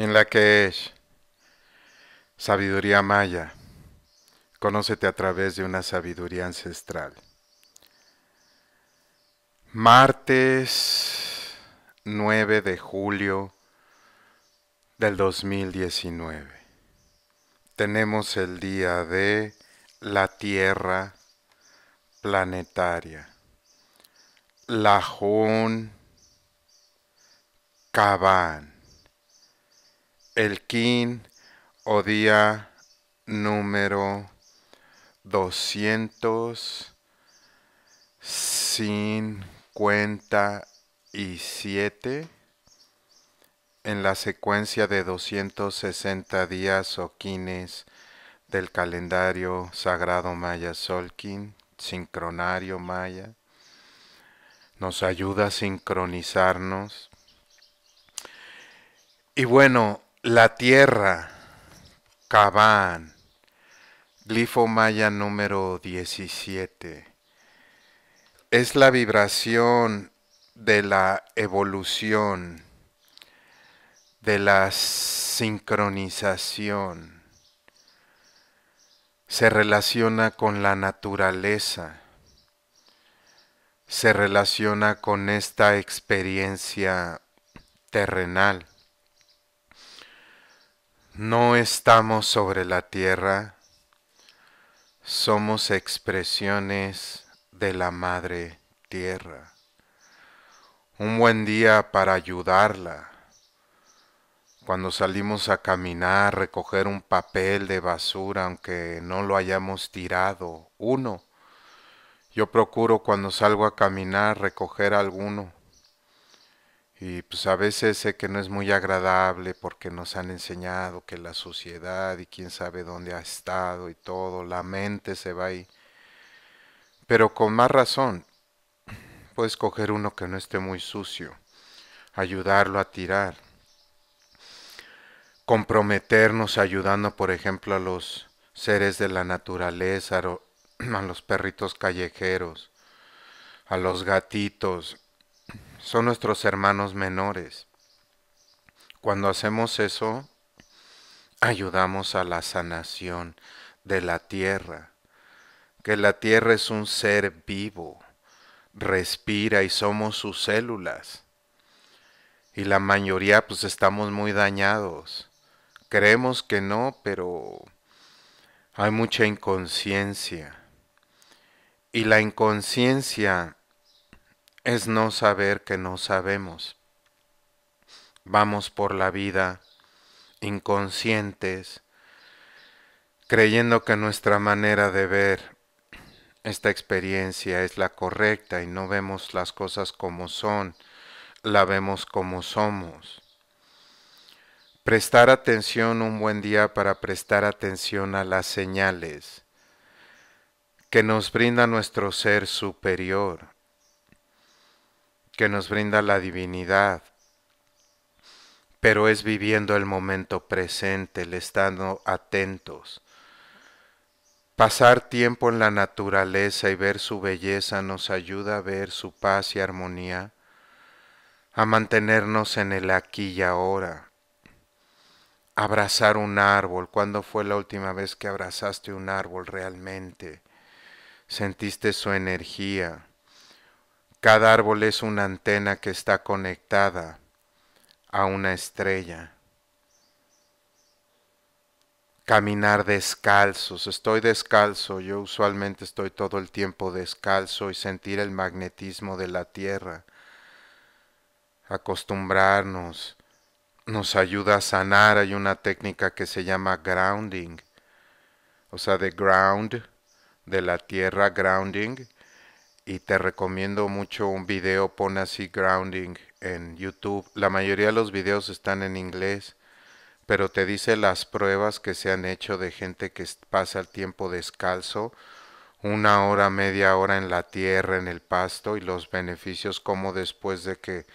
en la que es sabiduría maya. Conócete a través de una sabiduría ancestral. Martes 9 de julio del 2019. Tenemos el día de la Tierra planetaria. La Jun Cabán el Kin o día número 257 en la secuencia de 260 días o quines del calendario sagrado maya Solkin, sincronario maya. Nos ayuda a sincronizarnos. Y bueno, la Tierra, Cabán, glifo maya número 17. Es la vibración de la evolución, de la sincronización. Se relaciona con la naturaleza, se relaciona con esta experiencia terrenal no estamos sobre la tierra, somos expresiones de la madre tierra. Un buen día para ayudarla. Cuando salimos a caminar, recoger un papel de basura, aunque no lo hayamos tirado, uno. Yo procuro cuando salgo a caminar recoger alguno y pues a veces sé que no es muy agradable porque nos han enseñado que la sociedad y quién sabe dónde ha estado y todo, la mente se va ahí. Pero con más razón, puedes coger uno que no esté muy sucio, ayudarlo a tirar, comprometernos ayudando, por ejemplo, a los seres de la naturaleza, a los perritos callejeros, a los gatitos, son nuestros hermanos menores. Cuando hacemos eso, ayudamos a la sanación de la tierra, que la tierra es un ser vivo, respira y somos sus células. Y la mayoría pues estamos muy dañados. Creemos que no, pero hay mucha inconsciencia. Y la inconsciencia es no saber que no sabemos. Vamos por la vida inconscientes, creyendo que nuestra manera de ver esta experiencia es la correcta y no vemos las cosas como son, la vemos como somos. Prestar atención un buen día para prestar atención a las señales que nos brinda nuestro ser superior, que nos brinda la divinidad, pero es viviendo el momento presente, el estando atentos. Pasar tiempo en la naturaleza y ver su belleza nos ayuda a ver su paz y armonía, a mantenernos en el aquí y ahora. Abrazar un árbol, ¿cuándo fue la última vez que abrazaste un árbol realmente? Sentiste su energía. Cada árbol es una antena que está conectada a una estrella. Caminar descalzos. Estoy descalzo. Yo usualmente estoy todo el tiempo descalzo y sentir el magnetismo de la tierra. Acostumbrarnos nos ayuda a sanar. Hay una técnica que se llama grounding. O sea, de ground, de la tierra, grounding y te recomiendo mucho un video, pon así grounding en YouTube. La mayoría de los videos están en inglés, pero te dice las pruebas que se han hecho de gente que pasa el tiempo descalzo, una hora, media hora en la tierra, en el pasto, y los beneficios como después de que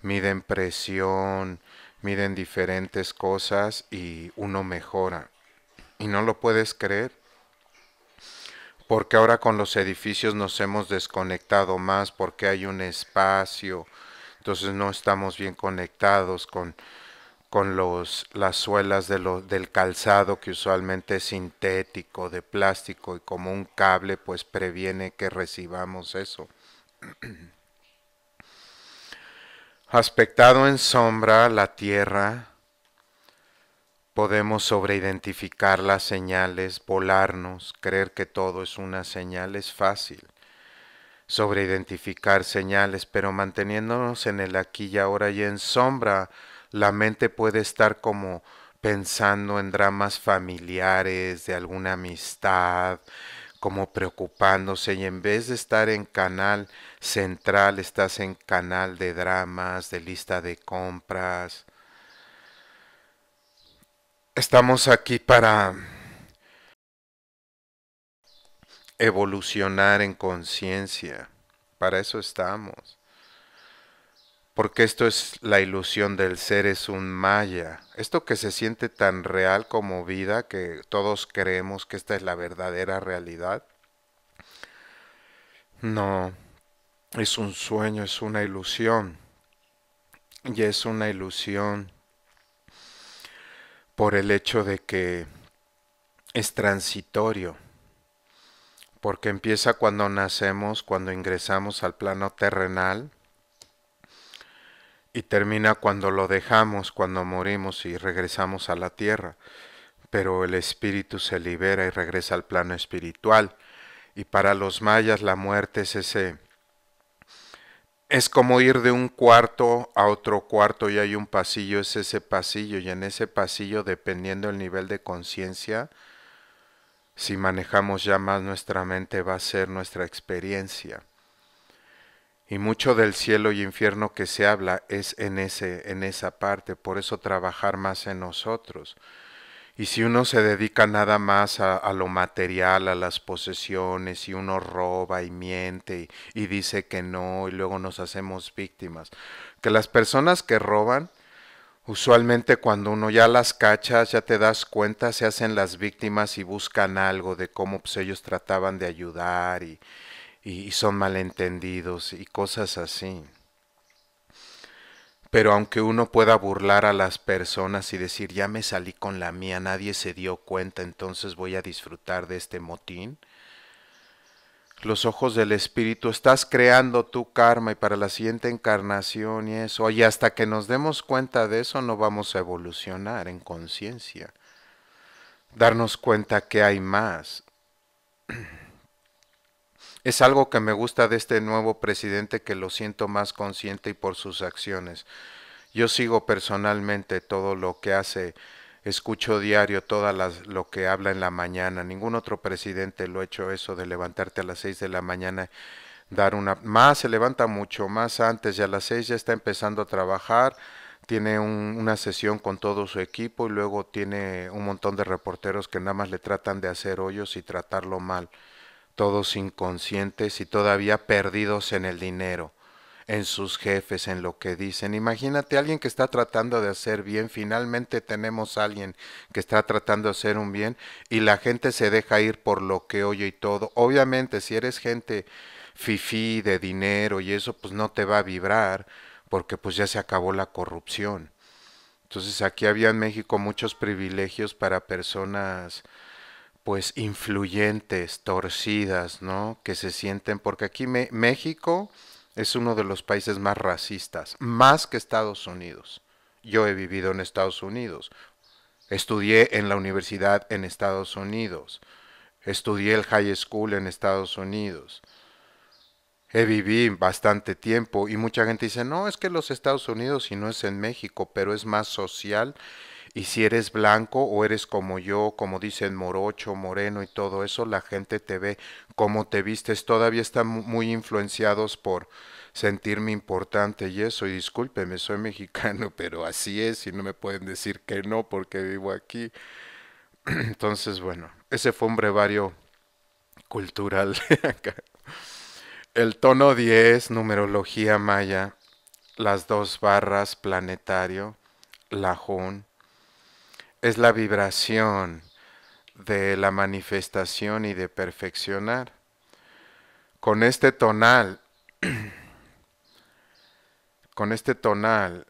miden presión, miden diferentes cosas y uno mejora. Y no lo puedes creer porque ahora con los edificios nos hemos desconectado más, porque hay un espacio, entonces no estamos bien conectados con, las suelas del calzado que usualmente es sintético, de plástico y como un cable pues previene que recibamos eso. Aspectado en sombra la tierra, Podemos sobreidentificar las señales, volarnos, creer que todo es una señal, es fácil. Sobreidentificar señales, pero manteniéndonos en el aquí y ahora y en sombra, la mente puede estar como pensando en dramas familiares, de alguna amistad, como preocupándose y en vez de estar en canal central, estás en canal de dramas, de lista de compras, estamos aquí para evolucionar en conciencia. Para eso estamos. Porque esto es la ilusión del ser, es un maya. Esto que se siente tan real como vida, que todos creemos que esta es la verdadera realidad. No, es un sueño, es una ilusión. Y es una ilusión por el hecho de que es transitorio, porque empieza cuando nacemos, cuando ingresamos al plano terrenal, y termina cuando lo dejamos, cuando morimos y regresamos a la tierra. Pero el espíritu se libera y regresa al plano espiritual. Y para los mayas la muerte es ese es como ir de un cuarto a otro cuarto y hay un pasillo, es ese pasillo y en ese pasillo, dependiendo el nivel de conciencia, si manejamos ya más nuestra mente va a ser nuestra experiencia. Y mucho del cielo y infierno que se habla es en, ese, en esa parte, por eso trabajar más en nosotros. Y si uno se dedica nada más a, lo material, a las posesiones, y uno roba y miente y, dice que no, y luego nos hacemos víctimas. Que las personas que roban, Usualmente cuando uno ya las cachas, ya te das cuenta, se hacen las víctimas y buscan algo de cómo pues, ellos trataban de ayudar y son malentendidos y cosas así. Pero aunque uno pueda burlar a las personas y decir ya me salí con la mía, nadie se dio cuenta, entonces voy a disfrutar de este motín, los ojos del Espíritu, estás creando tu karma y para la siguiente encarnación y eso, y hasta que nos demos cuenta de eso no vamos a evolucionar en conciencia, darnos cuenta que hay más. Es algo que me gusta de este nuevo presidente que lo siento más consciente y por sus acciones. Yo sigo personalmente todo lo que hace, escucho diario todo lo que habla en la mañana. Ningún otro presidente lo ha hecho eso de levantarte a las seis de la mañana dar una más se levanta mucho más antes ya a las seis, ya está empezando a trabajar tiene una sesión con todo su equipo y luego tiene un montón de reporteros que nada más le tratan de hacer hoyos y tratarlo mal todos inconscientes y todavía perdidos en el dinero, en sus jefes, en lo que dicen. Imagínate alguien que está tratando de hacer bien, finalmente tenemos a alguien que está tratando de hacer un bien y la gente se deja ir por lo que oye y todo. Obviamente si eres gente fifí de dinero y eso pues no te va a vibrar porque pues ya se acabó la corrupción. Entonces aquí había en México muchos privilegios para personas pues influyentes, torcidas, ¿no? Que se sienten, porque aquí México es uno de los países más racistas, más que Estados Unidos. Yo he vivido en Estados Unidos, estudié en la universidad en Estados Unidos, estudié el high school en Estados Unidos. He vivido bastante tiempo y mucha gente dice, no, es que los Estados Unidos y no es en México, pero es más social y si eres blanco o eres como yo, como dicen morocho, moreno y todo eso, la gente te ve como te vistes. Todavía están muy influenciados por sentirme importante y eso. Y discúlpeme, soy mexicano, pero así es y no me pueden decir que no porque vivo aquí. Entonces, bueno, ese fue un brevario cultural de acá. El tono 10, numerología maya, las dos barras planetario, lajón, es la vibración de la manifestación y de perfeccionar. Con este tonal, con este tonal,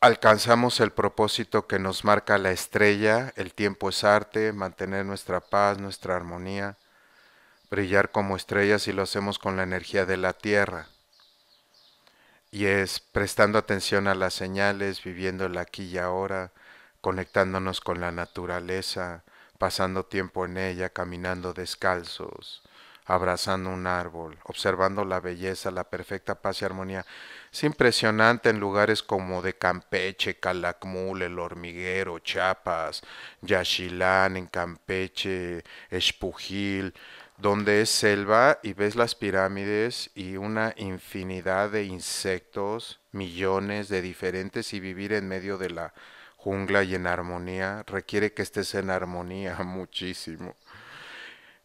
alcanzamos el propósito que nos marca la estrella, el tiempo es arte, mantener nuestra paz, nuestra armonía, brillar como estrellas y lo hacemos con la energía de la tierra y es prestando atención a las señales, viviendo el aquí y ahora, conectándonos con la naturaleza, pasando tiempo en ella, caminando descalzos, abrazando un árbol, observando la belleza, la perfecta paz y armonía. Es impresionante en lugares como de Campeche, Calakmul, El Hormiguero, Chiapas, Yaxilán, en Campeche, Espujil, donde es selva y ves las pirámides y una infinidad de insectos, millones de diferentes y vivir en medio de la jungla y en armonía requiere que estés en armonía muchísimo.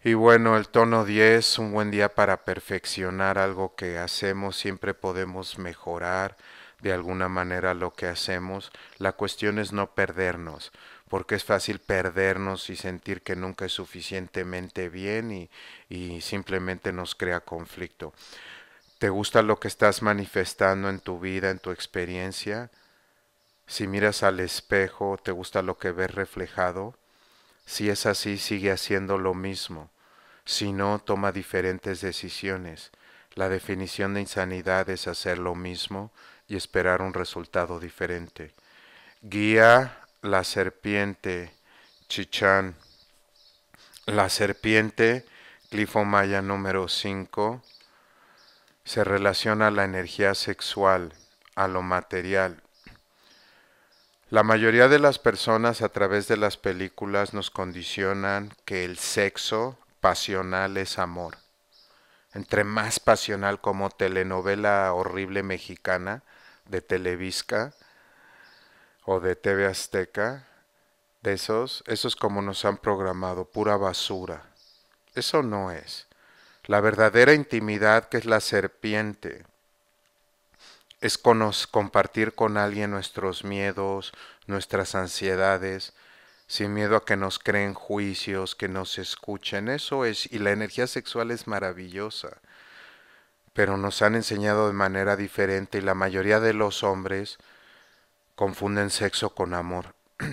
Y bueno, el tono 10, un buen día para perfeccionar algo que hacemos, siempre podemos mejorar de alguna manera lo que hacemos. La cuestión es no perdernos, porque es fácil perdernos y sentir que nunca es suficientemente bien y, y simplemente nos crea conflicto. ¿Te gusta lo que estás manifestando en tu vida, en tu experiencia? Si miras al espejo, ¿te gusta lo que ves reflejado? Si es así, sigue haciendo lo mismo. Si no, toma diferentes decisiones. La definición de insanidad es hacer lo mismo y esperar un resultado diferente. Guía la serpiente Chichán, la serpiente Clifomaya número 5 se relaciona a la energía sexual, a lo material. La mayoría de las personas a través de las películas nos condicionan que el sexo pasional es amor. Entre más pasional como telenovela horrible mexicana de Televisca, o de TV Azteca, de esos, eso es como nos han programado, pura basura. Eso no es. La verdadera intimidad que es la serpiente es compartir con alguien nuestros miedos, nuestras ansiedades, sin miedo a que nos creen juicios, que nos escuchen. Eso es, y la energía sexual es maravillosa, pero nos han enseñado de manera diferente y la mayoría de los hombres confunden sexo con amor.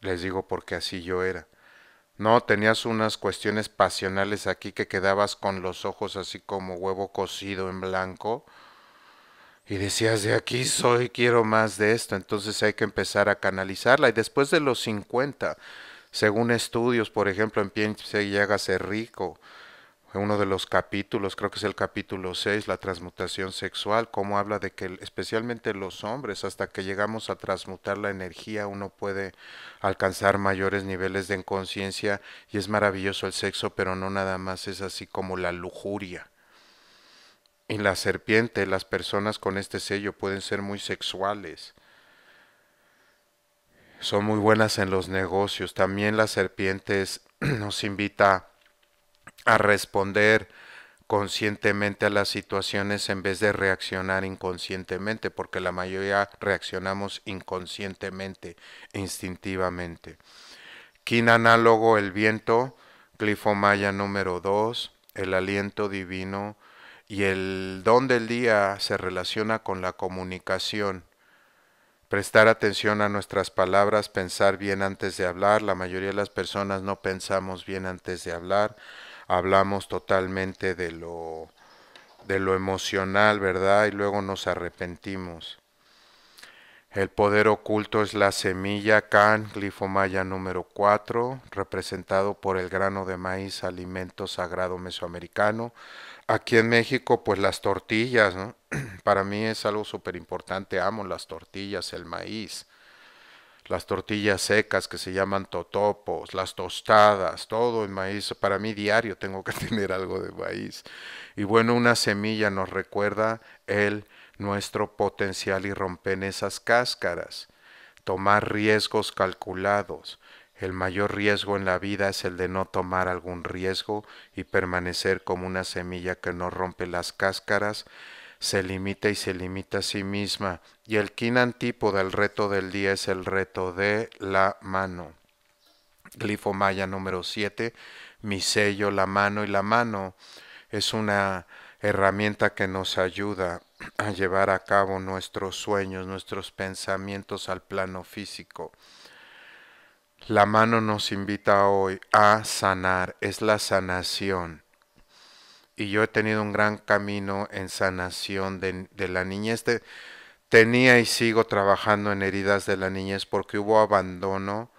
Les digo porque así yo era. No, tenías unas cuestiones pasionales aquí que quedabas con los ojos así como huevo cocido en blanco y decías, de aquí soy, quiero más de esto, entonces hay que empezar a canalizarla. Y después de los 50, según estudios, por ejemplo, en Piense y ser rico, uno de los capítulos, creo que es el capítulo 6, la transmutación sexual, cómo habla de que especialmente los hombres, hasta que llegamos a transmutar la energía, uno puede alcanzar mayores niveles de inconsciencia y es maravilloso el sexo, pero no nada más es así como la lujuria. Y la serpiente, las personas con este sello pueden ser muy sexuales son muy buenas en los negocios. También la serpiente nos invita a responder conscientemente a las situaciones en vez de reaccionar inconscientemente, porque la mayoría reaccionamos inconscientemente, instintivamente. Quin análogo el viento, glifomaya número 2, el aliento divino y el don del día se relaciona con la comunicación. Prestar atención a nuestras palabras, pensar bien antes de hablar. La mayoría de las personas no pensamos bien antes de hablar hablamos totalmente de lo, de lo emocional, ¿verdad? Y luego nos arrepentimos. El poder oculto es la semilla can, glifomaya número 4, representado por el grano de maíz, alimento sagrado mesoamericano. Aquí en México, pues las tortillas, ¿no? Para mí es algo súper importante, amo las tortillas, el maíz las tortillas secas que se llaman totopos, las tostadas, todo el maíz. Para mí diario tengo que tener algo de maíz. Y bueno, una semilla nos recuerda el nuestro potencial y rompen esas cáscaras. Tomar riesgos calculados. El mayor riesgo en la vida es el de no tomar algún riesgo y permanecer como una semilla que no rompe las cáscaras se limita y se limita a sí misma. Y el quinantipo del reto del día, es el reto de la mano. Glifo maya número 7, mi sello, la mano y la mano es una herramienta que nos ayuda a llevar a cabo nuestros sueños, nuestros pensamientos al plano físico. La mano nos invita hoy a sanar, es la sanación y yo he tenido un gran camino en sanación de, de la niñez. tenía y sigo trabajando en heridas de la niñez porque hubo abandono.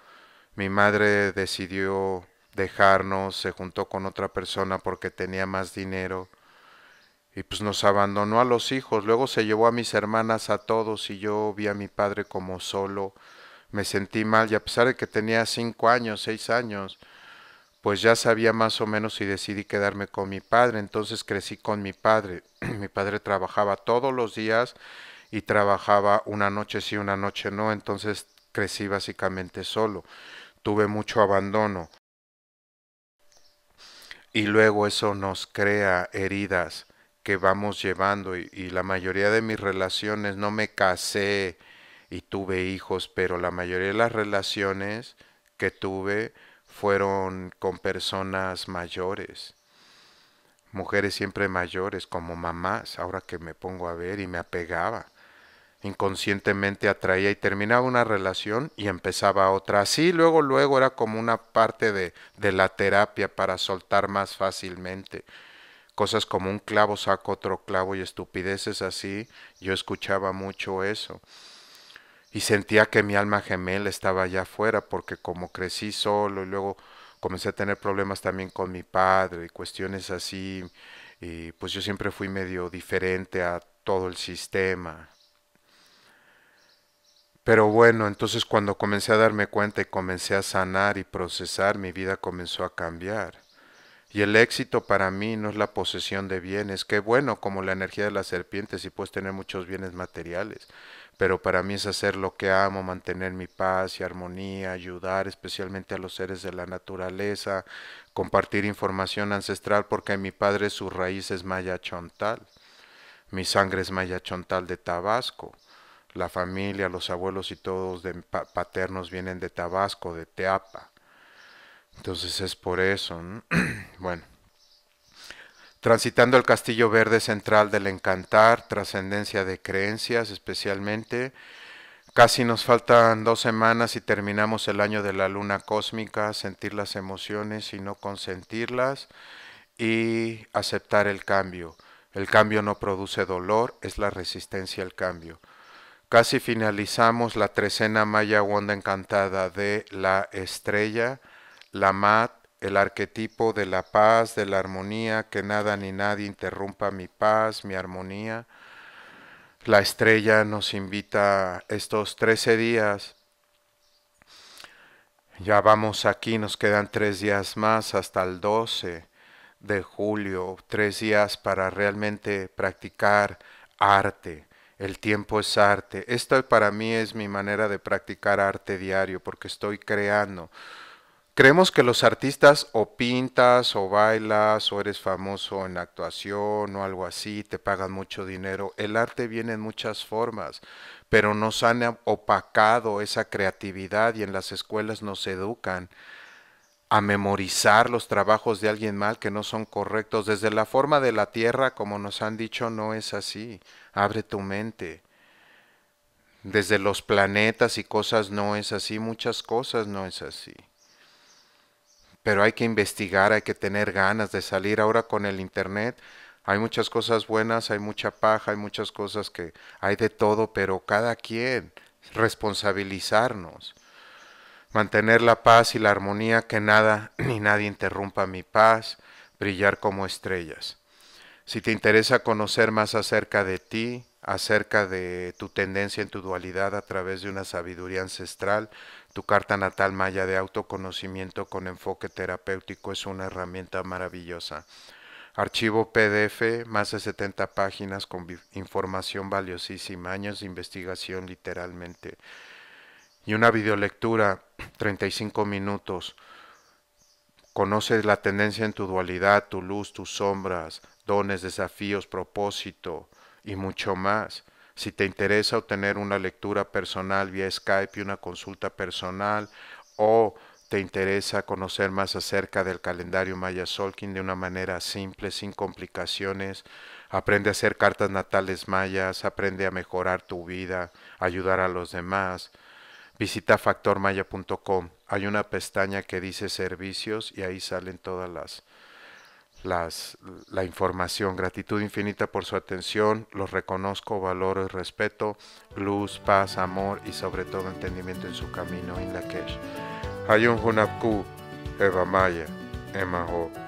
Mi madre decidió dejarnos, se juntó con otra persona porque tenía más dinero y pues nos abandonó a los hijos. Luego se llevó a mis hermanas, a todos y yo vi a mi padre como solo. Me sentí mal y a pesar de que tenía cinco años, seis años, pues ya sabía más o menos y decidí quedarme con mi padre. Entonces crecí con mi padre. mi padre trabajaba todos los días y trabajaba una noche sí, una noche no. Entonces crecí básicamente solo. Tuve mucho abandono. Y luego eso nos crea heridas que vamos llevando y, y, la mayoría de mis relaciones, no me casé y tuve hijos, pero la mayoría de las relaciones que tuve fueron con personas mayores, mujeres siempre mayores, como mamás, ahora que me pongo a ver y me apegaba. Inconscientemente atraía y terminaba una relación y empezaba otra. Así luego, luego era como una parte de, de la terapia para soltar más fácilmente cosas como un clavo saca otro clavo y estupideces así, yo escuchaba mucho eso y sentía que mi alma gemela estaba allá afuera, porque como crecí solo y luego comencé a tener problemas también con mi padre y cuestiones así, y pues yo siempre fui medio diferente a todo el sistema. Pero bueno, entonces cuando comencé a darme cuenta y comencé a sanar y procesar, mi vida comenzó a cambiar. Y el éxito para mí no es la posesión de bienes, que bueno, como la energía de las serpientes, y puedes tener muchos bienes materiales, pero para mí es hacer lo que amo, mantener mi paz y armonía, ayudar especialmente a los seres de la naturaleza, compartir información ancestral porque mi padre su raíz es maya chontal, mi sangre es maya chontal de Tabasco, la familia, los abuelos y todos de paternos vienen de Tabasco, de Teapa. Entonces es por eso. bueno transitando el castillo verde central del encantar, trascendencia de creencias especialmente. Casi nos faltan dos semanas y terminamos el año de la luna cósmica, sentir las emociones y no consentirlas y aceptar el cambio. El cambio no produce dolor, es la resistencia al cambio. Casi finalizamos la trecena Maya Wanda Encantada de La Estrella, La Mat, el arquetipo de la paz, de la armonía, que nada ni nadie interrumpa mi paz, mi armonía. La estrella nos invita estos 13 días. Ya vamos aquí, nos quedan tres días más hasta el 12 de julio, tres días para realmente practicar arte. El tiempo es arte. Esto para mí es mi manera de practicar arte diario porque estoy creando Creemos que los artistas o pintas o bailas o eres famoso en actuación o algo así, te pagan mucho dinero. El arte viene en muchas formas, pero nos han opacado esa creatividad y en las escuelas nos educan a memorizar los trabajos de alguien mal que no son correctos. Desde la forma de la tierra, como nos han dicho, no es así. Abre tu mente. Desde los planetas y cosas no es así, muchas cosas no es así pero hay que investigar, hay que tener ganas de salir ahora con el Internet. Hay muchas cosas buenas, hay mucha paja, hay muchas cosas que hay de todo, pero cada quien responsabilizarnos, mantener la paz y la armonía, que nada ni nadie interrumpa mi paz, brillar como estrellas. Si te interesa conocer más acerca de ti, acerca de tu tendencia en tu dualidad a través de una sabiduría ancestral, tu carta natal maya de autoconocimiento con enfoque terapéutico es una herramienta maravillosa. Archivo PDF, más de 70 páginas con información valiosísima, años de investigación literalmente. Y una videolectura, 35 minutos. Conoces la tendencia en tu dualidad, tu luz, tus sombras, dones, desafíos, propósito y mucho más. Si te interesa obtener una lectura personal vía Skype y una consulta personal o te interesa conocer más acerca del calendario Maya Solkin de una manera simple, sin complicaciones, aprende a hacer cartas natales mayas, aprende a mejorar tu vida, ayudar a los demás. Visita factormaya.com. Hay una pestaña que dice servicios y ahí salen todas las las, la información. Gratitud infinita por su atención. Los reconozco, valoro y respeto. Luz, paz, amor y sobre todo entendimiento en su camino. Inlakesh. Hayun Hunapku, Eva Maya, Emaho.